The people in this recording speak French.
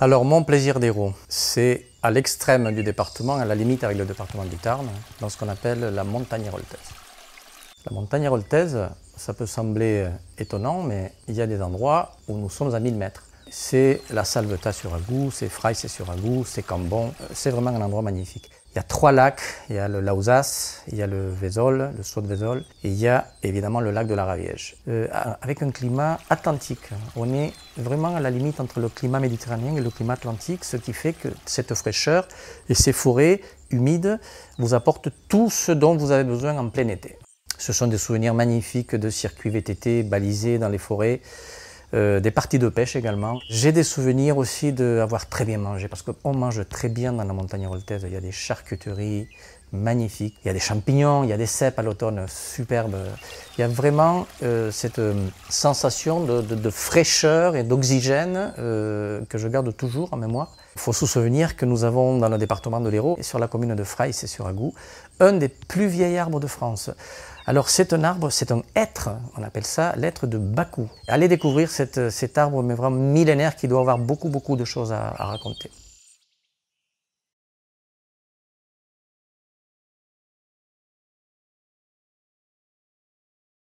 Alors mon plaisir d'Hérault, c'est à l'extrême du département, à la limite avec le département du Tarn, dans ce qu'on appelle la montagne Roltaise. La montagne Roltaise, ça peut sembler étonnant, mais il y a des endroits où nous sommes à 1000 mètres. C'est la Salvetat sur Agou, c'est fraisse sur Agou, c'est Cambon, c'est vraiment un endroit magnifique. Il y a trois lacs, il y a le Lausas, il y a le Vézol, le Saut de Vézol, et il y a évidemment le lac de la Raviège. Euh, avec un climat atlantique, on est vraiment à la limite entre le climat méditerranéen et le climat atlantique, ce qui fait que cette fraîcheur et ces forêts humides vous apportent tout ce dont vous avez besoin en plein été. Ce sont des souvenirs magnifiques de circuits VTT balisés dans les forêts. Euh, des parties de pêche également. J'ai des souvenirs aussi d'avoir très bien mangé, parce qu'on mange très bien dans la montagne roltaise. Il y a des charcuteries, magnifique. Il y a des champignons, il y a des cèpes à l'automne, superbe. Il y a vraiment euh, cette euh, sensation de, fraîcheur et d'oxygène euh, que je garde toujours en mémoire. Il faut se souvenir que nous avons dans le département de l'Hérault, et sur la commune de Fraille, c'est sur Agou, un des plus vieils arbres de France. Alors c'est un arbre, c'est un être, on appelle ça l'être de Bakou. Allez découvrir cet arbre, mais vraiment millénaire, qui doit avoir beaucoup, beaucoup de choses à raconter.